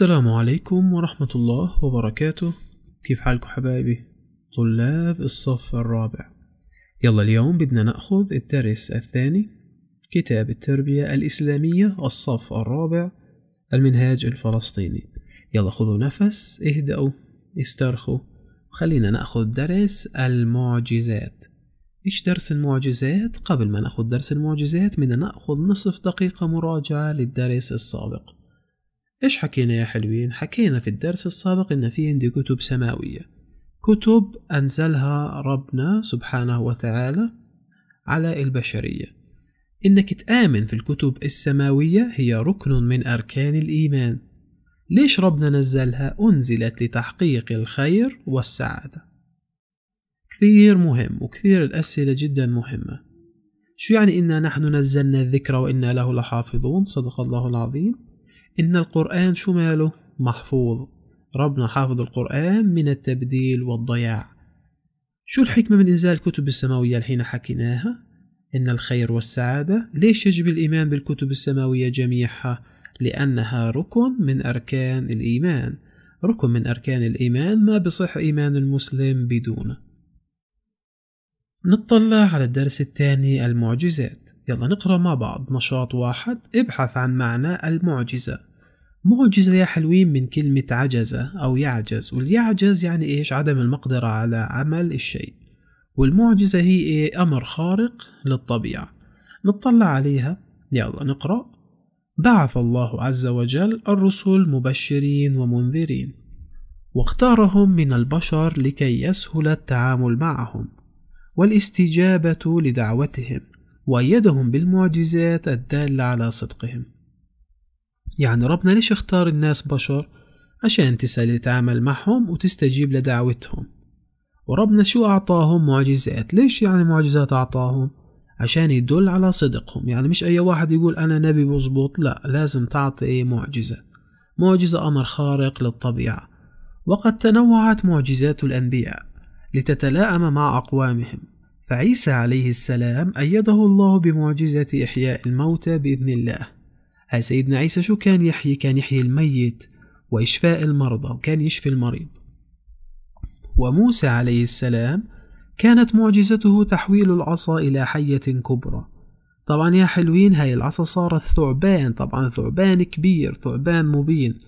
السلام عليكم ورحمة الله وبركاته كيف حالكم حبايبي طلاب الصف الرابع يلا اليوم بدنا نأخذ الدرس الثاني كتاب التربية الإسلامية الصف الرابع المنهاج الفلسطيني يلا خذوا نفس اهدأوا استرخوا خلينا نأخذ درس المعجزات إيش درس المعجزات؟ قبل ما نأخذ درس المعجزات بدنا نأخذ نصف دقيقة مراجعة للدرس السابق إيش حكينا يا حلوين؟ حكينا في الدرس السابق إن في عندي كتب سماوية كتب أنزلها ربنا سبحانه وتعالى على البشرية إنك تآمن في الكتب السماوية هي ركن من أركان الإيمان ليش ربنا نزلها أنزلت لتحقيق الخير والسعادة كثير مهم وكثير الأسئلة جدا مهمة شو يعني إنا نحن نزلنا الذكر وإنا له لحافظون صدق الله العظيم إن القرآن شو ماله؟ محفوظ ربنا حافظ القرآن من التبديل والضياع شو الحكمة من إنزال الكتب السماوية الحين حكيناها؟ إن الخير والسعادة ليش يجب الإيمان بالكتب السماوية جميعها؟ لأنها ركن من أركان الإيمان ركن من أركان الإيمان ما بصح إيمان المسلم بدونه نطلع على الدرس الثاني المعجزات يلا نقرأ مع بعض نشاط واحد ابحث عن معنى المعجزة معجزة يا حلوين من كلمة عجزة أو يعجز واليعجز يعني إيش عدم المقدرة على عمل الشيء والمعجزة هي إيه أمر خارق للطبيعة نطلع عليها يلا نقرأ بعث الله عز وجل الرسل مبشرين ومنذرين واختارهم من البشر لكي يسهل التعامل معهم والاستجابة لدعوتهم وأيدهم بالمعجزات الدالة على صدقهم يعني ربنا ليش اختار الناس بشر عشان تسأل تتعامل معهم وتستجيب لدعوتهم وربنا شو أعطاهم معجزات ليش يعني معجزات أعطاهم عشان يدل على صدقهم يعني مش أي واحد يقول أنا نبي بزبط لا لازم تعطي معجزة معجزة أمر خارق للطبيعة وقد تنوعت معجزات الأنبياء لتتلائم مع أقوامهم فعيسى عليه السلام أيده الله بمعجزة إحياء الموتى بإذن الله هاي سيدنا عيسى شو كان يحيي؟ كان يحيي الميت وإشفاء المرضى وكان يشفي المريض وموسى عليه السلام كانت معجزته تحويل العصا إلى حية كبرى طبعا يا حلوين هاي العصا صارت ثعبان طبعا ثعبان كبير ثعبان مبين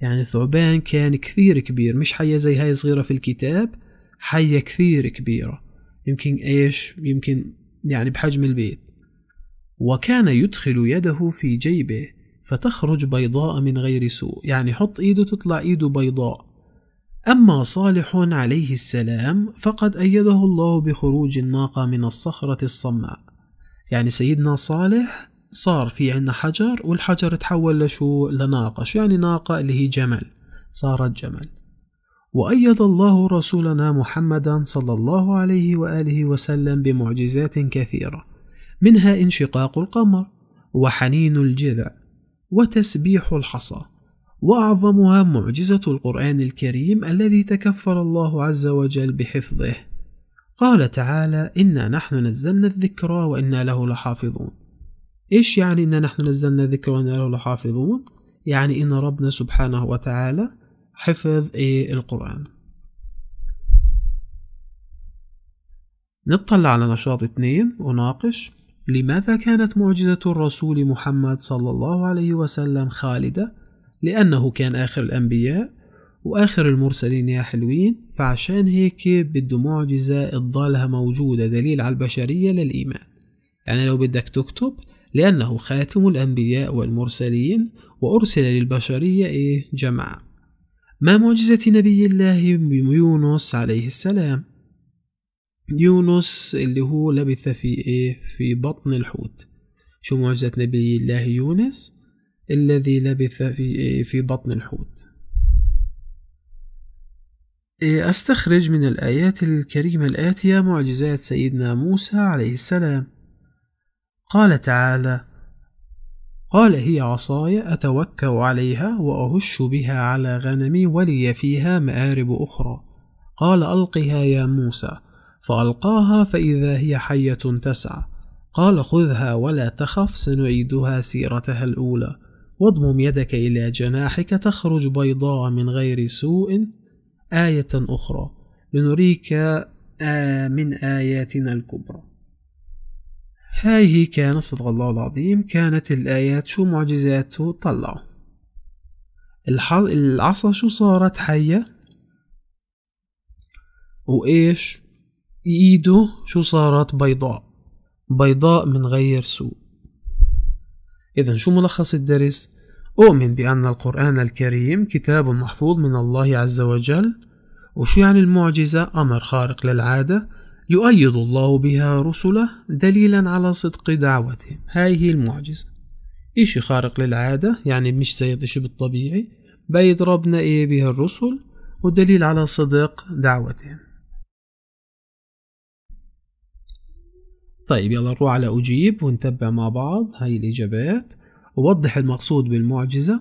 يعني ثعبان كان كثير كبير مش حية زي هاي صغيرة في الكتاب حية كثير كبيرة يمكن ايش يمكن يعني بحجم البيت وكان يدخل يده في جيبه فتخرج بيضاء من غير سوء يعني حط ايده تطلع ايده بيضاء أما صالح عليه السلام فقد أيده الله بخروج الناقة من الصخرة الصماء يعني سيدنا صالح صار في عندنا حجر والحجر تحول لشو لناقة شو يعني ناقة اللي هي جمل صارت جمل وأيد الله رسولنا محمدا صلى الله عليه وآله وسلم بمعجزات كثيرة منها انشقاق القمر وحنين الجذع وتسبيح الحصى وأعظمها معجزة القرآن الكريم الذي تكفل الله عز وجل بحفظه قال تعالى إنا نحن نزلنا الذكرى وإنا له لحافظون إيش يعني إن نحن نزلنا الذكرى وإنا له لحافظون؟ يعني إن ربنا سبحانه وتعالى حفظ إيه القرآن نطلع على نشاط اثنين وناقش لماذا كانت معجزة الرسول محمد صلى الله عليه وسلم خالدة؟ لأنه كان آخر الأنبياء وآخر المرسلين يا حلوين فعشان هيك بده معجزة تضلها موجودة دليل على البشرية للإيمان يعني لو بدك تكتب لأنه خاتم الأنبياء والمرسلين وأرسل للبشرية إيه جماعة ما معجزة نبي الله يونس عليه السلام يونس اللي هو لبث في ايه في بطن الحوت شو معجزة نبي الله يونس الذي لبث في إيه في بطن الحوت إيه، أستخرج من الآيات الكريمة الآتية معجزات سيدنا موسى عليه السلام قال تعالى قال هي عصاي أتوكأ عليها وأهش بها على غنمي ولي فيها مآرب أخرى قال ألقها يا موسى فألقاها فإذا هي حية تسعى قال خذها ولا تخف سنعيدها سيرتها الأولى واضمم يدك إلى جناحك تخرج بيضاء من غير سوء آية أخرى لنريك آه، من آياتنا الكبرى هاي هي كانت صدق الله العظيم كانت الآيات شو معجزاته طلعوا الحل... العصا شو صارت حية وإيش إيده شو صارت بيضاء بيضاء من غير سوء إذا شو ملخص الدرس؟ أؤمن بأن القرآن الكريم كتاب محفوظ من الله عز وجل وشو يعني المعجزة؟ أمر خارق للعادة يؤيد الله بها رسله دليلا على صدق دعوتهم هاي هي المعجزة إشي خارق للعادة يعني مش زي الإشي بالطبيعي بيد ربنا إيه بها الرسل ودليل على صدق دعوتهم طيب يلا نروح على أجيب ونتبع مع بعض هاي الإجابات ووضح المقصود بالمعجزة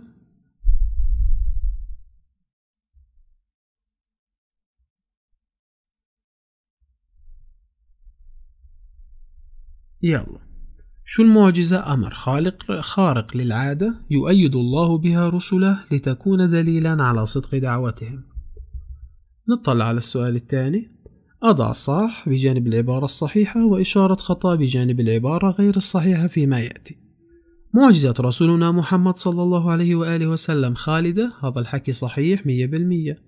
يلا شو المعجزة أمر خالق خارق للعادة يؤيد الله بها رسله لتكون دليلا على صدق دعوتهم نطلع على السؤال الثاني أضع صح بجانب العبارة الصحيحة وإشارة خطأ بجانب العبارة غير الصحيحة فيما يأتي معجزة رسولنا محمد صلى الله عليه وآله وسلم خالدة هذا الحكي صحيح مية بالمية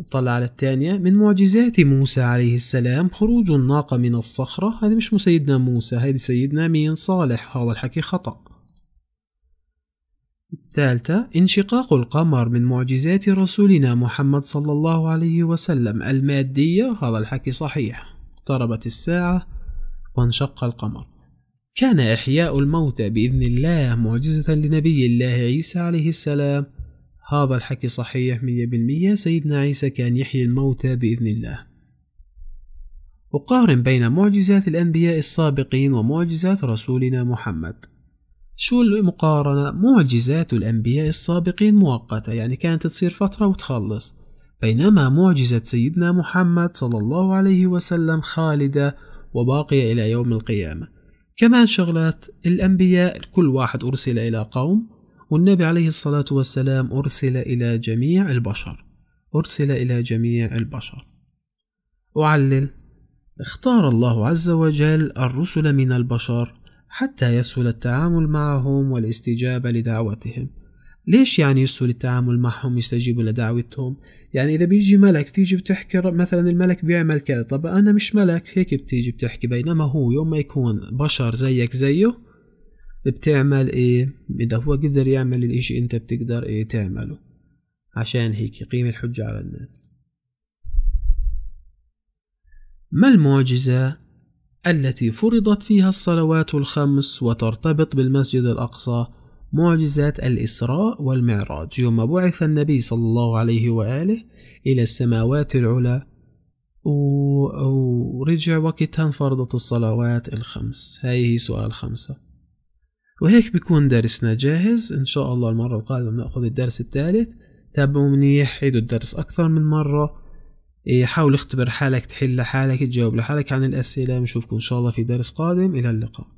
اطلع على الثانية من معجزات موسى عليه السلام خروج الناقة من الصخرة هذا مش سيدنا موسى هذه سيدنا مين صالح هذا الحكي خطأ الثالثة انشقاق القمر من معجزات رسولنا محمد صلى الله عليه وسلم المادية هذا الحكي صحيح اقتربت الساعة وانشق القمر كان إحياء الموتى بإذن الله معجزة لنبي الله عيسى عليه السلام هذا الحكي صحيح مية بالمية سيدنا عيسى كان يحيي الموتى بإذن الله أقارن بين معجزات الأنبياء السابقين ومعجزات رسولنا محمد شو المقارنة؟ معجزات الأنبياء السابقين مؤقتة يعني كانت تصير فترة وتخلص بينما معجزة سيدنا محمد صلى الله عليه وسلم خالدة وباقية إلى يوم القيامة كمان شغلات الأنبياء كل واحد أرسل إلى قوم والنبي عليه الصلاة والسلام أرسل إلى جميع البشر أرسل إلى جميع البشر أعلل اختار الله عز وجل الرسل من البشر حتى يسهل التعامل معهم والاستجابة لدعوتهم ليش يعني يسهل التعامل معهم يستجيبوا لدعوتهم يعني إذا بيجي ملك تيجي بتحكي مثلا الملك بيعمل كذا طب أنا مش ملك هيك بتيجي بتحكي بينما هو يوم ما يكون بشر زيك زيه بتعمل ايه اذا هو قدر يعمل الاشي انت بتقدر ايه تعمله عشان هيك يقيم الحجة على الناس ما المعجزة التي فرضت فيها الصلوات الخمس وترتبط بالمسجد الأقصى معجزة الإسراء والمعراج يوم بعث النبي صلى الله عليه وآله إلى السماوات العلى ورجع وقتها انفرضت الصلوات الخمس هاي هي سؤال خمسة وهيك بيكون درسنا جاهز إن شاء الله المرة القادمة بنأخذ الدرس الثالث تابعوا منيح عيدوا الدرس أكثر من مرة إيه، حاول اختبر حالك تحل لحالك تجاوب لحالك عن الأسئلة بنشوفكم إن شاء الله في درس قادم إلى اللقاء